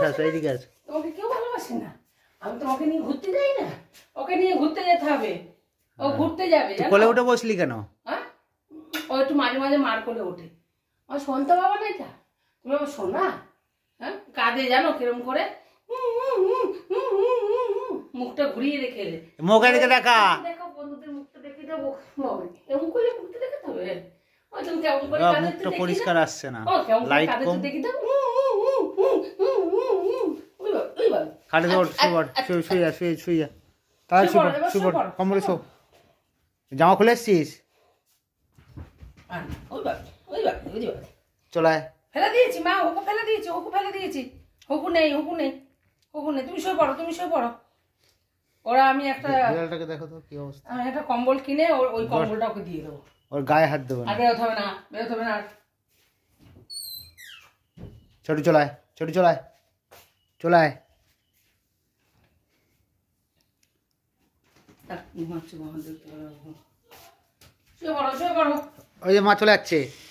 মুখটা ঘুরিয়ে রেখে মুখে রেখে দেখো বন্ধুদের মুখটা দেখে দেবো এমন পরিষ্কার আসছে না লাইট দেবো খাটে ধর শুয়ার শুয়ে শুয়ে শুয়ে শুয়ে তাহলে শুয়ে পড় কমরে শো জামা খুলে এসছিস চলে ফেলে দিয়েছি মা ওকে ফেলে দিয়েছি ওকে ফেলে দিয়েছি হুকু নেই হুকু নেই হুকু নেই তুমি শুয়ে পড়ো তুমি শুয়ে পড়ো ওরা আমি একটা বিড়ালটাকে দেখো তো কি অবস্থা আমি একটা কম্বল কিনে ওর ওই কম্বলটা ওকে দিয়ে দেবো ওর গায়ে হাত দেবো না বেরোতে হবে না বেরোতে হবে না ছোট চলায় ছোট চলায় চলায় ওই যে মা চলে যাচ্ছে